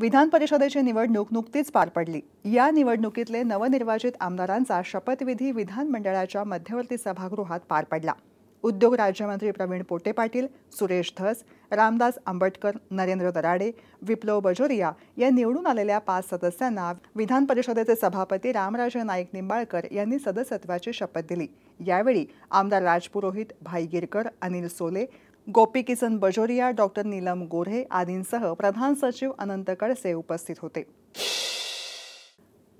विधान परिषदेची निवडणूक नुकतीच पार पडली या निवडणुकीतले नवनिर्वाचित आमदारांचा शपथविधी विधानमंडळाच्या मध्यवर्ती सभागृहात पार पडला उद्योग राज्यमंत्री प्रवीण पोटे पाटील सुरेश धस रामदास आंबटकर नरेंद्र दराडे विप्लव बजोरिया या निवडून आलेल्या पाच सदस्यांना विधान परिषदेचे सभापती रामराजे नाईक निंबाळकर यांनी सदस्यत्वाची शपथ दिली यावेळी आमदार राजपुरोहित भाई गिरकर अनिल सोले गोपी किसन बजोरिया डॉक्टर नीलम गोऱ्हे आदींसह प्रधान सचिव अनंत कडसे उपस्थित होते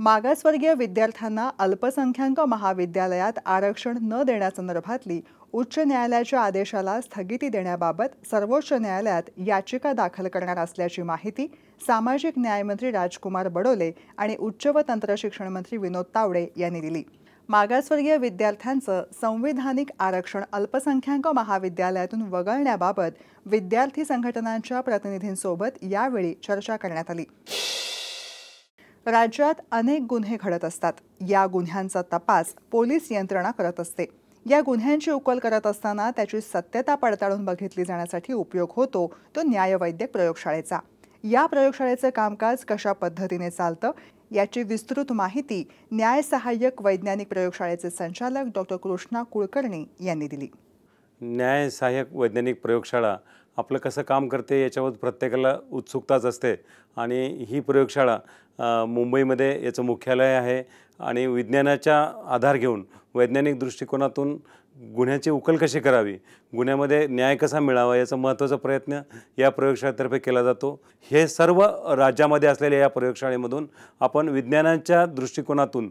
मागासवर्गीय विद्यार्थ्यांना अल्पसंख्याक महाविद्यालयात आरक्षण न देण्यासंदर्भातली उच्च न्यायालयाच्या आदेशाला स्थगिती देण्याबाबत सर्वोच्च न्यायालयात याचिका दाखल करणार असल्याची माहिती सामाजिक न्यायमंत्री राजकुमार बडोले आणि उच्च व तंत्रशिक्षण मंत्री विनोद तावडे यांनी दिली मागासवर्गीय विद्यार्थ्यांचं संविधानिक आरक्षण अल्पसंख्याक महाविद्यालयातून वगळण्याबाबत विद्यार्थी संघटनांच्या प्रतिनिधींसोबत यावेळी चर्चा करण्यात आली राज्यात अनेक गुन्हे घडत असतात या गुन्ह्यांचा तपास पोलीस यंत्रणा करत असते या गुन्ह्यांची उकल करत असताना त्याची सत्यता पडताळून बघितली जाण्यासाठी उपयोग होतो तो न्यायवैद्यक प्रयोगशाळेचा या प्रयोगशाळेचं कामकाज कशा पद्धतीने चालतं याची विस्तृत माहिती न्याय सहाय्यक वैज्ञानिक प्रयोगशाळेचे संचालक डॉक्टर कृष्णा कुलकर्णी यांनी दिली न्याय सहाय्यक वैज्ञानिक प्रयोगशाळा आपलं कसं काम करते याच्यावर प्रत्येकाला उत्सुकताच असते आणि ही प्रयोगशाळा मुंबईमध्ये याचं मुख्यालय आहे आणि विज्ञानाच्या आधार घेऊन वैज्ञानिक दृष्टिकोनातून गुन्ह्याची उकल कशी करावी गुन्ह्यामध्ये न्याय कसा मिळावा याचा महत्त्वाचा प्रयत्न या प्रयोगशाळेतर्फे केला जातो हे सर्व राज्यामध्ये असलेल्या या प्रयोगशाळेमधून आपण विज्ञानाच्या दृष्टिकोनातून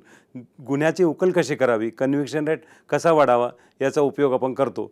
गुन्ह्याची उकल कशी करावी कन्व्हिक्शन रेट कसा वाढावा याचा उपयोग आपण करतो